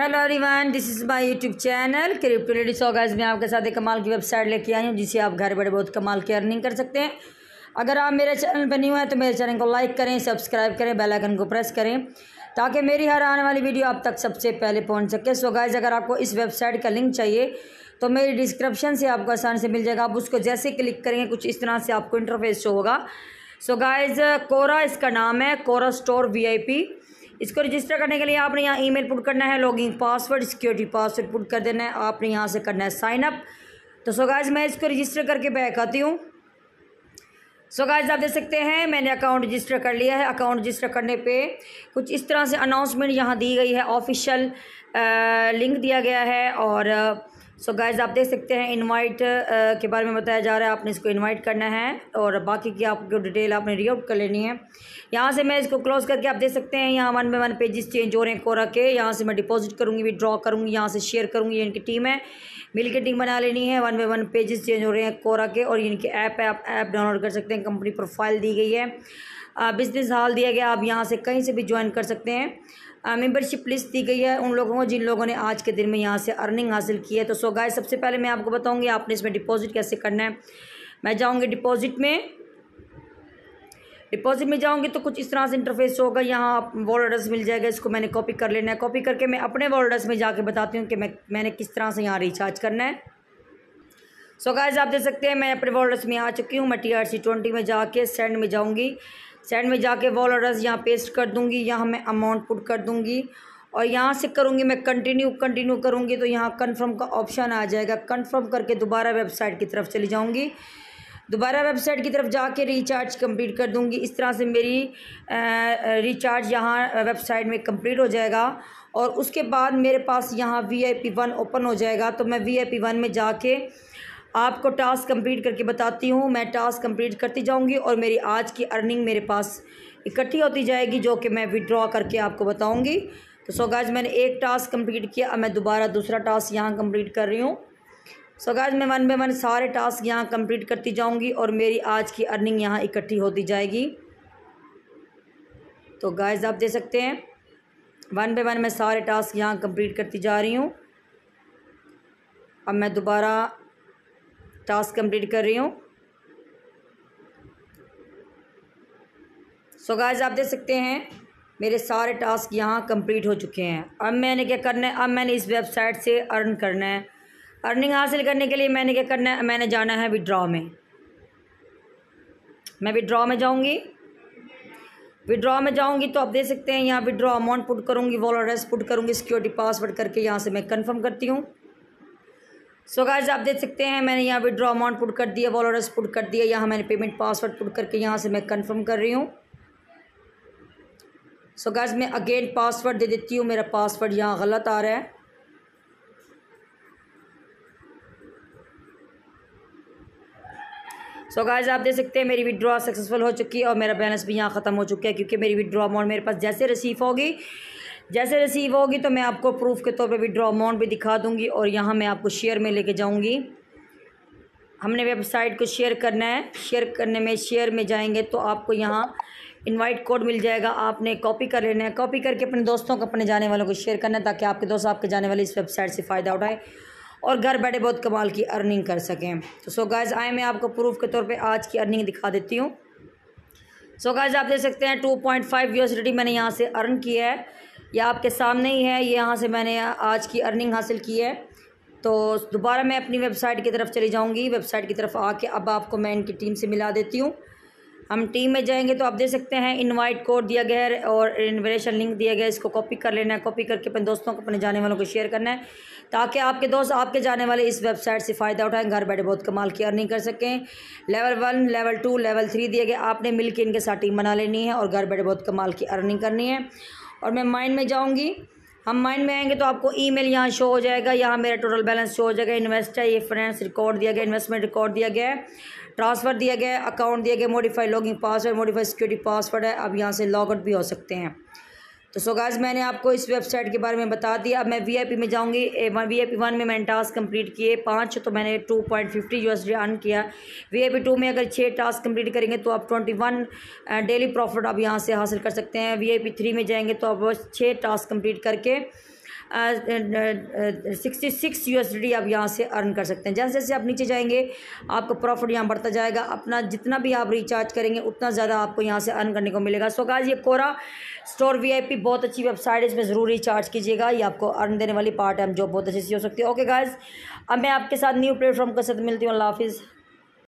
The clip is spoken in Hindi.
hello everyone this is my YouTube channel crypto lady guys में आपके साथ एक कमाल की वेबसाइट लेके आई हूँ जिसे आप घर बैठे बहुत कमाल की अर्निंग कर सकते हैं अगर आप मेरे चैनल पर हुए हैं तो मेरे चैनल को लाइक करें सब्सक्राइब करें बेल आइकन को प्रेस करें ताकि मेरी हर आने वाली वीडियो आप तक सबसे पहले पहुँच सके सो गाइज अगर आपको इस वेबसाइट का लिंक चाहिए तो मेरी डिस्क्रिप्शन से आपको आसान से मिल जाएगा आप उसको जैसे क्लिक करेंगे कुछ इस तरह से आपको इंटरफेस शो होगा सो गाइज कोरा इसका नाम है कोरा स्टोर वी इसको रजिस्टर करने के लिए आपने यहाँ ईमेल पुट करना है login password security password put कर देना है आपने यहाँ से करना है साइनअप तो सो गाइज मैं इसको रजिस्टर करके बैक आती हूँ सो गाइज आप देख सकते हैं मैंने अकाउंट रजिस्टर कर लिया है अकाउंट रजिस्टर करने पे कुछ इस तरह से अनाउंसमेंट यहाँ दी गई है ऑफिशियल लिंक दिया गया है और सो so गाइज आप देख सकते हैं इनवाइट के बारे में बताया जा रहा है आपने इसको इनवाइट करना है और बाकी की आपको डिटेल आपने रीआउट कर लेनी है यहाँ से मैं इसको क्लोज करके आप देख सकते हैं यहाँ one by one pages change हो रहे हैं कोरा के यहाँ से मैं डिपॉजिट करूँगी विड्रॉ करूँगी यहाँ से शेयर करूँगी इनकी टीम है मिल के टीम बना लेनी है one by one pages change हो रहे हैं कोरा के और इनके ऐप है आप ऐप डाउनलोड कर सकते हैं कंपनी प्रोफाइल दी गई है बिजनेस हाल दिया गया आप यहाँ से कहीं से भी ज्वाइन कर सकते हैं मेंबरशिप लिस्ट दी गई है उन लोगों को जिन लोगों ने आज के दिन में यहाँ से अर्निंग हासिल की है तो सो गाय सबसे पहले मैं आपको बताऊँगी आपने इसमें डिपॉजिट कैसे करना है मैं जाऊँगी डिपॉजिट में डिपॉजिट में जाऊँगी तो कुछ इस तरह से इंटरफेस होगा यहाँ आप वॉल मिल जाएगा इसको मैंने कॉपी कर लेना है कॉपी करके मैं अपने वॉल में जाके बताती हूँ कि मैं मैंने किस तरह से यहाँ रिचार्ज करना है सो so गाइज आप देख सकते हैं मैं अपने वॉल्डर्स में आ चुकी हूँ मैं टी आर सी ट्वेंटी में जाके सेंड में जाऊँगी सेट में जाके वॉल ऑर्डर्स यहाँ पेस्ट कर दूँगी यहाँ मैं अमाउंट पुट कर दूँगी और यहाँ से करूँगी मैं कंटिन्यू कंटिन्यू करूँगी तो यहाँ कन्फर्म का ऑप्शन आ जाएगा कन्फर्म करके दोबारा वेबसाइट की तरफ चली जाऊँगी दोबारा वेबसाइट की तरफ जाके रिचार्ज कंप्लीट कर दूँगी इस तरह से मेरी रिचार्ज यहाँ वेबसाइट में कंप्लीट हो जाएगा और उसके बाद मेरे पास यहाँ V I P one open हो जाएगा तो मैं वी आई पी वन में जाके आपको टास्क कंप्लीट करके बताती हूँ मैं टास्क कंप्लीट करती जाऊँगी और मेरी आज की अर्निंग मेरे पास इकट्ठी होती जाएगी जो कि मैं विड्रॉ करके आपको बताऊँगी तो सो गाइज मैंने एक टास्क कंप्लीट किया अब मैं दोबारा दूसरा टास्क यहाँ कंप्लीट कर रही हूँ सो गाइज मैं वन बाई वन सारे टास्क यहाँ कंप्लीट करती जाऊँगी और मेरी आज की अर्निंग यहाँ इकट्ठी होती जाएगी तो गाइज आप दे सकते हैं वन बाई वन मैं सारे टास्क यहाँ कंप्लीट करती जा रही हूँ अब मैं दोबारा टास्क कंप्लीट कर रही हूँ सो गाइस आप देख सकते हैं मेरे सारे टास्क यहाँ कंप्लीट हो चुके हैं अब मैंने क्या करना है अब मैंने इस वेबसाइट से अर्न करना है अर्निंग हासिल करने के लिए मैंने क्या करना है मैंने जाना है विड्रॉ में मैं विड्रॉ में जाऊँगी विड्रॉ में जाऊंगी तो आप देख सकते हैं यहाँ विड्रॉ अमाउंट पुट करूँगी वॉल एड्रेस पुट करूँगी सिक्योरिटी पासवर्ड करके यहाँ से मैं कन्फर्म करती हूँ सो so गाइज आप देख सकते हैं मैंने यहाँ विड्रॉ अमाउंट पुट कर दिया वॉलोरस पुट कर दिया यहाँ मैंने पेमेंट पासवर्ड पुट करके यहाँ से मैं कंफर्म कर रही हूँ सो गाइज मैं अगेन पासवर्ड दे देती हूँ मेरा पासवर्ड यहाँ गलत आ रहा है सो so गाइज आप देख सकते हैं मेरी विड्रॉ सक्सेसफुल हो चुकी है और मेरा बैलेंस भी यहाँ ख़त्म हो चुका है क्योंकि मेरी विड्रॉ अमाउंट मेरे पास जैसे रिसीव होगी जैसे रिसीव होगी तो मैं आपको प्रूफ के तौर पे ड्रॉ अमाउंट भी दिखा दूंगी और यहाँ मैं आपको शेयर में लेके जाऊंगी हमने वेबसाइट को शेयर करना है शेयर करने में शेयर में जाएंगे तो आपको यहाँ इनवाइट कोड मिल जाएगा आपने कॉपी कर लेना है कॉपी करके अपने दोस्तों को अपने जाने वालों को शेयर करना है ताकि आपके दोस्त आपके जाने वाले इस वेबसाइट से फ़ायदा उठाए और घर बैठे बहुत कमाल की अर्निंग कर सकें तो सो गाइज आए मैं आपको प्रूफ के तौर पर आज की अर्निंग दिखा देती हूँ सो गाइज आप देख सकते हैं टू पॉइंट फाइव मैंने यहाँ से अर्न किया है यह आपके सामने ही है यहाँ से मैंने आज की अर्निंग हासिल की है तो दोबारा मैं अपनी वेबसाइट की तरफ चली जाऊँगी वेबसाइट की तरफ आके अब आपको मैं इनकी टीम से मिला देती हूँ हम टीम में जाएंगे तो आप दे सकते हैं इनवाइट कोड दिया गया है और इन्विटेशन लिंक दिया गया है इसको कॉपी कर लेना है कॉपी करके अपने दोस्तों को अपने जाने वालों को शेयर करना है ताकि आपके दोस्त आपके जाने वाले इस वेबसाइट से फ़ायदा उठाएं घर बैठे बहुत कमाल की अर्निंग कर सकें level one level two level three दिए गए आपने मिल के इनके साथ टीम बना लेनी है और घर बैठे बहुत कमाल की अर्निंग करनी है और मैं माइंड में जाऊँगी हम माइंड में आएंगे तो आपको ईमेल यहाँ शो हो जाएगा यहाँ मेरा टोटल बैलेंस शो हो जाएगा इन्वेस्ट है ये फ्रेंड्स रिकॉर्ड दिया गया इन्वेस्टमेंट रिकॉर्ड दिया गया ट्रांसफ़र दिया गया अकाउंट दिया गया modify login password modify security password है अब यहाँ से लॉग आउट भी हो सकते हैं तो सो मैंने आपको इस वेबसाइट के बारे में बता दिया अब मैं वीआईपी में जाऊंगी वी आई पी वन में मैंने टास्क कंप्लीट किए पाँच तो मैंने two point fifty S D earn किया वी आई पी टू में अगर छः टास्क कंप्लीट करेंगे तो आप ट्वेंटी वन डेली प्रॉफिट आप यहाँ से हासिल कर सकते हैं वी आई पी थ्री में जाएंगे तो आप छः टास्क कम्प्लीट करके सिक्सटी सिक्स यू आप यहाँ से अर्न कर सकते हैं जैसे जैसे आप नीचे जाएंगे आपका प्रॉफिट यहाँ बढ़ता जाएगा अपना जितना भी आप रिचार्ज करेंगे उतना ज़्यादा आपको यहाँ से अर्न करने को मिलेगा सो गाइस ये कोरा स्टोर वीआईपी बहुत अच्छी वेबसाइट है इसमें ज़रूर रिचार्ज कीजिएगा ये आपको अर्न देने वाली पार्ट टाइम जॉब बहुत अच्छी सी हो सकती है ओके गाइज अब मैं आपके साथ न्यू प्लेटफॉर्म के साथ मिलती हूँ अल्लाह हाफिज़